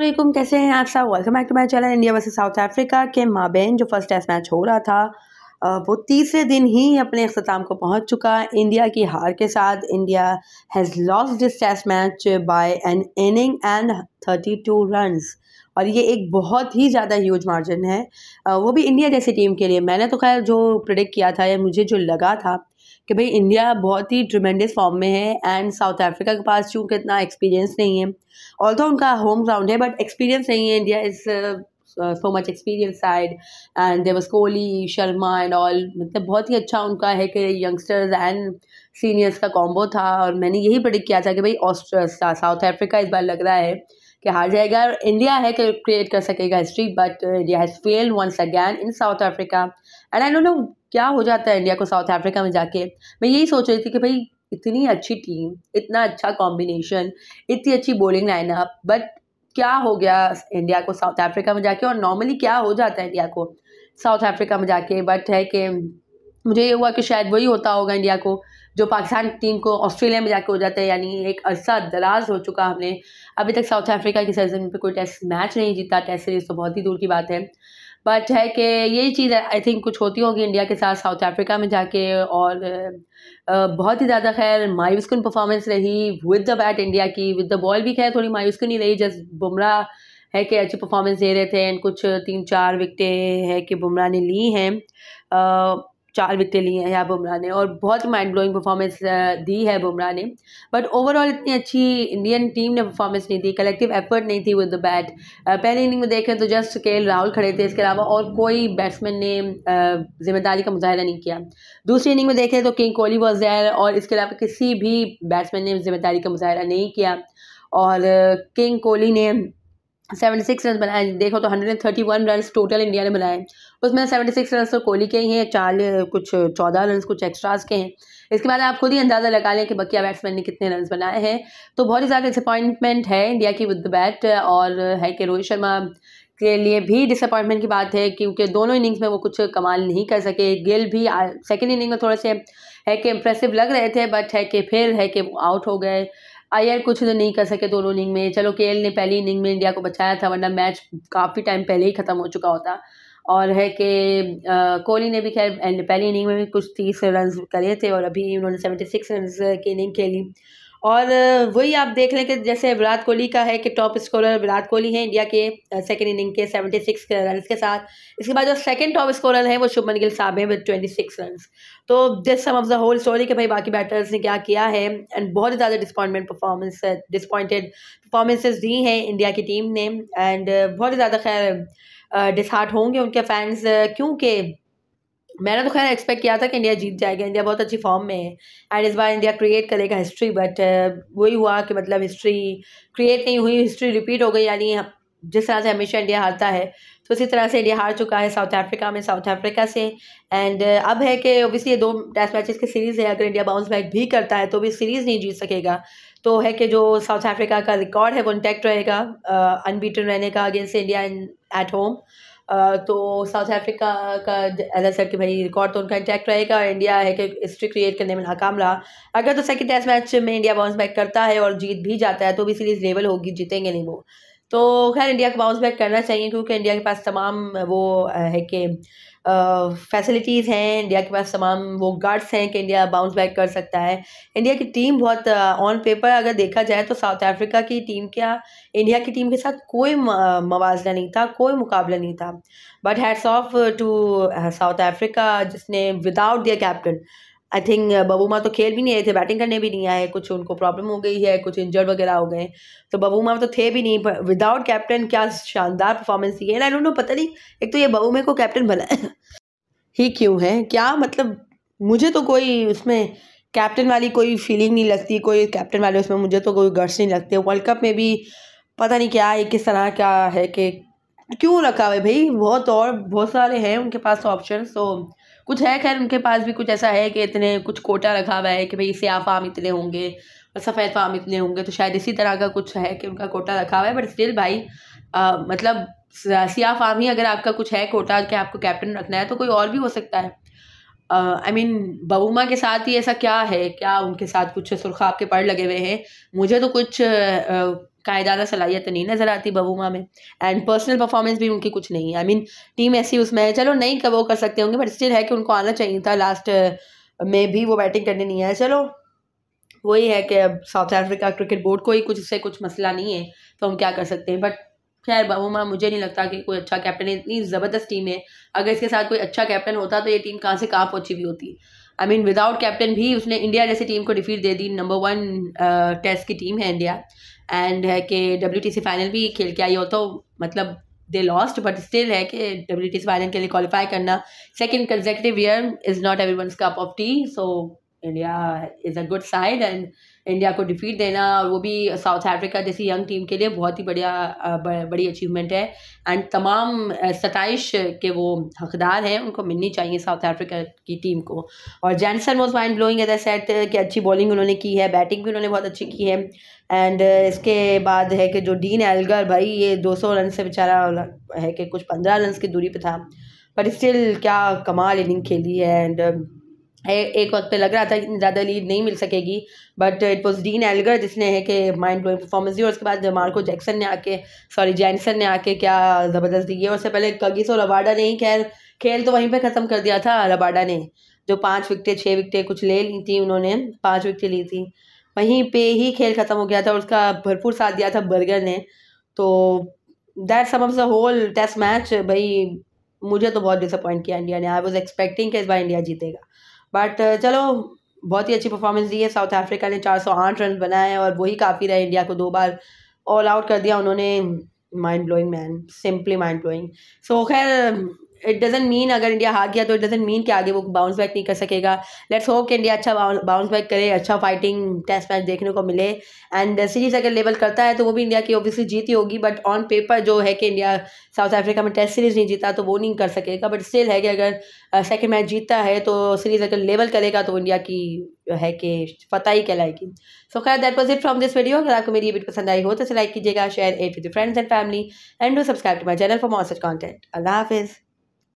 अल्लाम कैसे हैं आप सब welcome back to my channel India versus South Africa के माबेन जो फर्स्ट टेस्ट मैच हो रहा था वो तीसरे दिन ही अपने अख्ताम को पहुंच चुका इंडिया की हार के साथ India has lost this test match by an inning and thirty two run और ये एक बहुत ही ज़्यादा ह्यूज मार्जिन है वो भी इंडिया जैसी टीम के लिए मैंने तो खैर जो प्रडिक्ट किया था या मुझे जो लगा था कि भाई इंडिया बहुत ही ट्रिमेंडस फॉर्म में है एंड साउथ अफ्रीका के पास चूँकि इतना एक्सपीरियंस नहीं है ऑल तो उनका होम ग्राउंड है बट एक्सपीरियंस नहीं है India is so much experience side and देवस कोहली शर्मा एंड ऑल मतलब बहुत ही अच्छा उनका है कि यंगस्टर्स एंड सीनियर्स का कॉम्बो था और मैंने यही प्रडिक्ट किया था कि भाई साउथ अफ्रीका इस बार लग रहा है कि हार जाएगा और इंडिया है कि क्रिएट कर सकेगा history but India has failed once again in South Africa and I don't know क्या हो जाता है इंडिया को साउथ अफ्रीका में जाके मैं यही सोच रही थी कि भाई इतनी अच्छी टीम इतना अच्छा कॉम्बिनेशन इतनी अच्छी बॉलिंग लाइनअप बट क्या हो गया इंडिया को साउथ अफ्रीका में जाके और नॉर्मली क्या हो जाता है इंडिया को साउथ अफ्रीका में जाके बट है कि मुझे ये हुआ कि शायद वही होता होगा इंडिया को जो पाकिस्तान टीम को ऑस्ट्रेलिया में जाके हो जाता है यानी एक अरसा दराज हो चुका हमने अभी तक साउथ अफ्रीका की सरजमीन पे कोई टेस्ट मैच नहीं जीता टेस्ट सीरीज तो बहुत ही दूर की बात है बट है कि यही चीज़ आई थिंक कुछ होती होगी इंडिया के साथ साउथ अफ्रीका में जाके और बहुत ही ज़्यादा खैर मायूस कन परफॉर्मेंस रही विद द बैट इंडिया की विद द बॉल भी खैर थोड़ी मायूस कन ही रही जस्ट बुमराह है कि अच्छी परफॉर्मेंस दे रहे थे एंड कुछ तीन चार विकटें है कि बुमराह ने ली हैं चार विकटें लिए हैं यहाँ बुमराह ने और बहुत माइंड ब्लोइंग परफॉर्मेंस दी है बुमराह ने बट ओवरऑल इतनी अच्छी इंडियन टीम ने परफॉर्मेंस नहीं दी कलेक्टिव एफर्ट नहीं थी विद द बैट पहली इनिंग में देखें तो जस्ट के राहुल खड़े थे इसके अलावा और कोई बैट्समैन ने जिम्मेदारी का मुजाहरा नहीं किया दूसरी इनिंग में देखें तो किंग कोहली वॉज देयर और इसके अलावा किसी भी बैट्समैन ने जिम्मेदारी का मुजाहरा नहीं किया और किंग कोहली ने सेवेंटी सिक्स रन बनाए देखो तो hundred and thirty one run total India ने बनाए उसमें सेवेंटी सिक्स रन तो कोहली के ही हैं चार कुछ चौदह रन कुछ एक्स्ट्राज़ के हैं इसके बाद आप खुद ही अंदाज़ा लगा लें कि बकिया बैट्समैन ने कितने रन बनाए हैं तो बहुत ही ज़्यादा डिसअपॉइंटमेंट है इंडिया की विद बैट और है कि रोहित शर्मा के लिए भी डिसअपॉइंटमेंट की बात है क्योंकि दोनों इनिंग्स में वो कुछ कमाल नहीं कर सके गिल भी सेकेंड इनिंग में थोड़े से है कि इम्प्रेसिव लग रहे थे बट है कि फिर है कि वो आउट हो गए आई कुछ तो नहीं कर सके दोनों इनिंग में चलो के ने पहली इनिंग में इंडिया को बचाया था वरना मैच काफ़ी टाइम पहले ही ख़त्म हो चुका होता और है कि कोहली ने भी खैर पहली इनिंग में भी कुछ तीस रन करे थे और अभी उन्होंने सेवेंटी सिक्स रन की इनिंग खेली और वही आप देख लें कि जैसे विराट कोहली का है कि टॉप स्कोरर विराट कोहली हैं इंडिया के सेकंड इनिंग के 76 रन के साथ इसके बाद जो सेकंड टॉप स्कोरर हैं वो शुभमन गिल साहब हैं विद 26 रन तो this sum of the whole story कि भाई बाकी बैटर्स ने क्या किया है एंड बहुत ही ज़्यादा डिसपॉइंटमेंट परफॉर्मेंस डिसपॉइंटेड परफॉर्मेंसेज दी हैं इंडिया की टीम ने एंड बहुत ही ज़्यादा खैर डिसहार्ट होंगे उनके फैंस क्योंकि मैंने तो खैर एक्सपेक्ट किया था कि इंडिया जीत जाएगा इंडिया बहुत अच्छी फॉर्म में है एंड इस बार इंडिया क्रिएट करेगा हिस्ट्री बट uh, वही हुआ कि मतलब हिस्ट्री क्रिएट नहीं हुई हिस्ट्री रिपीट हो गई यानी जिस तरह से हमेशा इंडिया हारता है तो इसी तरह से इंडिया हार चुका है साउथ अफ्रीका में साउथ अफ्रीका से एंड uh, अब है कि ओबियसली ये दो टेस्ट मैचेस की सीरीज़ है अगर इंडिया बाउंस बैक भी करता है तो भी सीरीज़ नहीं जीत सकेगा तो है कि जो साउथ अफ्रीका का रिकॉर्ड है वो इंटैक्ट रहेगा अनबीटन uh, रहने का अगेंस्ट इंडिया एट होम तो साउथ अफ्रीका का एज सर भाई रिकॉर्ड तो उनका इंटैक्ट रहेगा और इंडिया है कि हिस्ट्री क्रिएट करने में नाकाम रहा अगर तो सेकंड टेस्ट मैच में इंडिया बाउंस बैक करता है और जीत भी जाता है तो भी सीरीज़ लेवल होगी जीतेंगे नहीं वो तो खैर इंडिया को बाउंस बैक करना चाहिए क्योंकि इंडिया के पास तमाम वो है कि फैसिलिटीज़ हैं इंडिया के पास तमाम वो गार्ड्स हैं कि इंडिया बाउंस बैक कर सकता है इंडिया की टीम बहुत ऑन पेपर अगर देखा जाए तो साउथ अफ्रीका की टीम क्या इंडिया की टीम के साथ कोई मवाजना नहीं था कोई मुकाबला नहीं था but hats off to South Africa जिसने विदाउट दिया कैप्टन आई थिंक बबूमा तो खेल भी नहीं आए थे बैटिंग करने भी नहीं आए कुछ उनको प्रॉब्लम हो गई है कुछ इंजर्ड वगैरह हो गए तो बबूमा तो थे भी नहीं विदाउट कैप्टन क्या शानदार परफॉर्मेंस थी एंड आई डोंट नो पता नहीं एक तो ये बबूमे को कैप्टन बनाए ही क्यों है क्या मतलब मुझे तो कोई उसमें कैप्टन वाली कोई फीलिंग नहीं लगती कोई कैप्टन वाले उसमें मुझे तो कोई गर्स नहीं लगते वर्ल्ड कप में भी पता नहीं क्या है किस तरह क्या है कि क्यों रखा हुआ है भाई बहुत और बहुत सारे हैं उनके पास ऑप्शन तो कुछ है खैर उनके पास भी कुछ ऐसा है कि इतने कुछ कोटा रखा हुआ है कि भाई स्याह फार्म इतने होंगे और सफ़ेद फार्म इतने होंगे तो शायद इसी तरह का कुछ है कि उनका कोटा रखा हुआ है बट स्टिल भाई आ, मतलब सिया फार्म ही अगर आपका कुछ है कोटा कि आपको कैप्टन रखना है तो कोई और भी हो सकता है आई मीन बबूमा के साथ ही ऐसा क्या है क्या उनके साथ कुछ सुरखाब के पड़ लगे हुए हैं मुझे तो कुछ आ, कायदाना सलाहियत तो नहीं नज़र आती बबूमा में एंड पर्सनल परफॉर्मेंस भी उनकी कुछ नहीं है I I mean mean, team ऐसी उसमें है चलो नहीं वो कर सकते होंगे बट स्टिल है कि उनको आना चाहिए था लास्ट uh, में भी वो बैटिंग करने नहीं आया चलो वही है कि अब साउथ अफ्रीका क्रिकेट बोर्ड को ही कुछ से कुछ मसला नहीं है तो हम क्या कर सकते हैं बट खैर बबूमा मुझे नहीं लगता कि कोई अच्छा कैप्टन है इतनी ज़बरदस्त टीम है अगर इसके साथ कोई अच्छा कैप्टन होता तो ये टीम कहाँ से कहाँ पहुँची हुई होती आई मीन विदाउट कैप्टन भी उसने इंडिया जैसी टीम को डिफीट दे दी नंबर वन टेस्ट की टीम है इंडिया एंड है कि डब्ल्यू फाइनल भी खेल के आई हो तो मतलब दे लॉस्ट बट स्टिल है कि डब्ल्यू टी सी फाइनल के लिए क्वालिफाई करना second consecutive year is not everyone cup of tea so India is a good side and India को डिफीट देना और वो भी साउथ अफ्रीका जैसी यंग टीम के लिए बहुत ही बढ़िया बड़ी अचीवमेंट है एंड तमाम सताइश के वो हकदार हैं उनको मिलनी चाहिए साउथ अफ्रीका की टीम को और Jansen was mind blowing as asset कि अच्छी बॉलिंग उन्होंने की है बैटिंग भी उन्होंने बहुत अच्छी की है एंड इसके बाद है कि जो डीन एलगर भाई ये सौ रन से बेचारा है कि कुछ पंद्रह रन की दूरी पर था पर स्टिल क्या कमाल इनिंग खेली है एंड एक वक्त पे लग रहा था कि ज़्यादा लीड नहीं मिल सकेगी but it was Dean Elgar जिसने है कि माइंड ब्लोइंग परफॉर्मेंस दी और उसके बाद मार्को जैक्सन ने आके सॉरी जैनसन ने आके क्या ज़बरदस्ती दी है उससे पहले कगिस और रबाडा ने ही खैर खेल तो वहीं पे ख़त्म कर दिया था रबाडा ने जो पाँच विकटें छः विकटें कुछ ले ली थी उन्होंने पाँच विकटें ली थी वहीं पर ही खेल ख़त्म हो गया था और उसका भरपूर साथ दिया था बर्गर ने तो that sum of the whole test match भाई मुझे तो बहुत डिसअपॉइंट किया इंडिया ने आई वॉज एक्सपेक्टिंग कि इस बार इंडिया जीतेगा बट uh, चलो बहुत ही अच्छी परफॉर्मेंस दी है साउथ अफ्रीका ने चार सौ आठ रन बनाए और वही काफ़ी रहे इंडिया को दो बार ऑल आउट कर दिया उन्होंने mind blowing man simply mind blowing so खैर इट डजेंट मीन अगर इंडिया हार गया तो इट डजेंट मीन कि आगे वो बाउंस बैक नहीं कर सकेगा लेट्स होप कि इंडिया अच्छा बाउंस बैक करे अच्छा फाइटिंग टेस्ट मैच देखने को मिले एंड सीरीज अगर लेवल करता है तो वो भी इंडिया की ओबियसली जीत ही होगी बट ऑन पेपर जो है कि इंडिया साउथ अफ्रीका में टेस्ट सीरीज नहीं जीता तो वो नहीं कर सकेगा बट स्टिल है कि अगर सेकेंड मैच जीतता है तो सीरीज अगर लेवल करेगा तो इंडिया की है कि पता ही कहलाएगी सो खैर that was it from this video अगर आपको मेरी ये वीडियो पसंद आई हो तो इसे लाइक कीजिएगा share it with friends and family and do subscribe to my channel for more such content अल्लाह हाफिज़